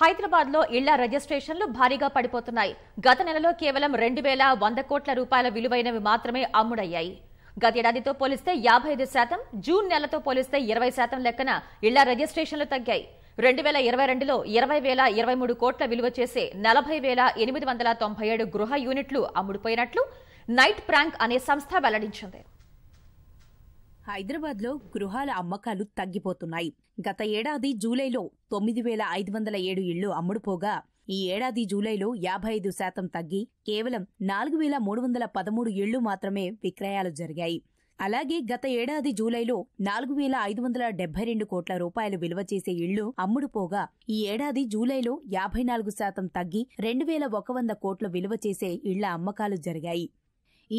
హైదరాబాద్ లో ఇళ్ల రిజిస్ట్రేషన్లు భారీగా పడిపోతున్నాయి గత నెలలో కేవలం రెండు వేల వంద కోట్ల రూపాయల విలువైనవి మాత్రమే అమ్ముడయ్యాయి గతేడాదితో పోలిస్తే యాభై ఐదు శాతం జూన్ నెలతో పోలిస్తే ఇరవై శాతం లెక్కన ఇళ్ల రిజిస్ట్రేషన్లు తగ్గాయి రెండు వేల ఇరవై రెండులో ఇరవై వేల ఇరవై మూడు కోట్ల విలువ చేసే నలభై వేల ఎనిమిది వందల తొంభై ఏడు గృహ యూనిట్లు అమ్ముడుపోయినట్లు నైట్ ప్రాంక్ అనే సంస్థ వెల్లడించింది హైదరాబాద్లో గృహాల అమ్మకాలు తగ్గిపోతున్నాయి గత ఏడాది జూలైలో తొమ్మిది వేల ఐదు వందల ఏడు ఇళ్లు అమ్ముడుపోగా ఈ ఏడాది జూలైలో యాభై ఐదు శాతం తగ్గి కేవలం నాలుగు వేల మూడు వందల పదమూడు ఇళ్లు మాత్రమే విక్రయాలు జరిగాయి అలాగే గత ఏడాది జూలైలో నాలుగు వేల ఐదు వందల డెబ్బై రెండు కోట్ల రూపాయలు విలువ చేసే ఇళ్లు అమ్ముడుపోగా ఈ ఏడాది జూలైలో యాభై నాలుగు శాతం తగ్గి రెండు వేల ఒక వంద కోట్ల విలువ చేసే ఇళ్ల అమ్మకాలు జరిగాయి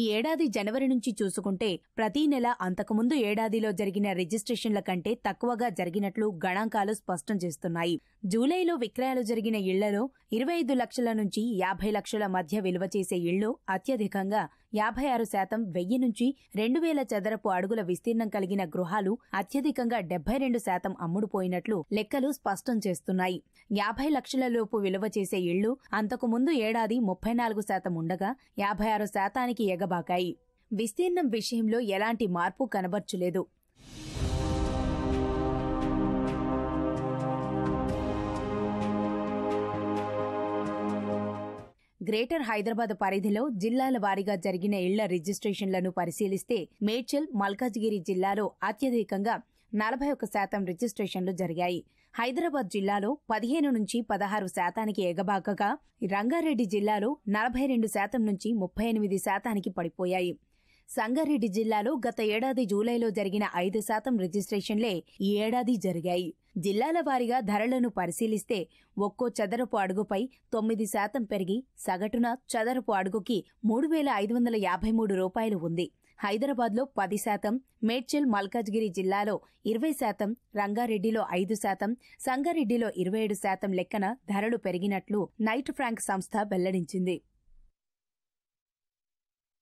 ఈ ఏడాది జనవరి నుంచి చూసుకుంటే ప్రతి నెల అంతకుముందు ఏడాదిలో జరిగిన రిజిస్ట్రేషన్ల కంటే తక్కువగా జరిగినట్లు గణాంకాలు స్పష్టం చేస్తున్నాయి జూలైలో విక్రయాలు జరిగిన ఇళ్లలో ఇరవై ఐదు లక్షల నుంచి యాభై లక్షల మధ్య విలువ చేసే ఇళ్లు అత్యధికంగా యాభై ఆరు శాతం వెయ్యి నుంచి రెండు వేల చదరపు అడుగుల విస్తీర్ణం కలిగిన గృహాలు అత్యధికంగా డెబ్బై రెండు శాతం అమ్ముడుపోయినట్లు లెక్కలు స్పష్టం చేస్తున్నాయి యాభై లక్షలలోపు విలువ చేసే ఇళ్లు అంతకుముందు ఏడాది ముప్పై నాలుగు శాతం ఉండగా యాభై ఆరు శాతానికి ఎగబాకాయి విస్తీర్ణం విషయంలో ఎలాంటి మార్పు కనబర్చులేదు గ్రేటర్ హైదరాబాద్ పరిధిలో జిల్లాల వారీగా జరిగిన ఇళ్ల రిజిస్ట్రేషన్లను పరిశీలిస్తే మేడ్చల్ మల్కాజ్గిరి జిల్లాలో అత్యధికంగా నలభై ఒక్క శాతం రిజిస్ట్రేషన్లు జరిగాయి హైదరాబాద్ జిల్లాలో పదిహేను నుంచి పదహారు శాతానికి ఎగబాకగా రంగారెడ్డి జిల్లాలో నలభై రెండు శాతం నుంచి ముప్పై ఎనిమిది శాతానికి పడిపోయాయి సంగారెడ్డి జిల్లాలో గత ఏడాది జూలైలో జరిగిన ఐదు శాతం రిజిస్ట్రేషన్లే ఈ ఏడాది జరిగాయి జిల్లాల వారీగా ధరలను పరిశీలిస్తే ఒక్కో చదరపు అడుగుపై తొమ్మిది శాతం పెరిగి సగటున చదరపు అడుగుకి మూడు వేల ఐదు వందల యాభై మూడు రూపాయలు ఉంది హైదరాబాద్లో పది శాతం మేడ్చల్ మల్కాజ్గిరి జిల్లాలో ఇరవై శాతం రంగారెడ్డిలో ఐదు శాతం సంగారెడ్డిలో ఇరవై ఏడు శాతం లెక్కన ధరలు పెరిగినట్లు నైట్ ఫ్రాంక్ సంస్థ వెల్లడించింది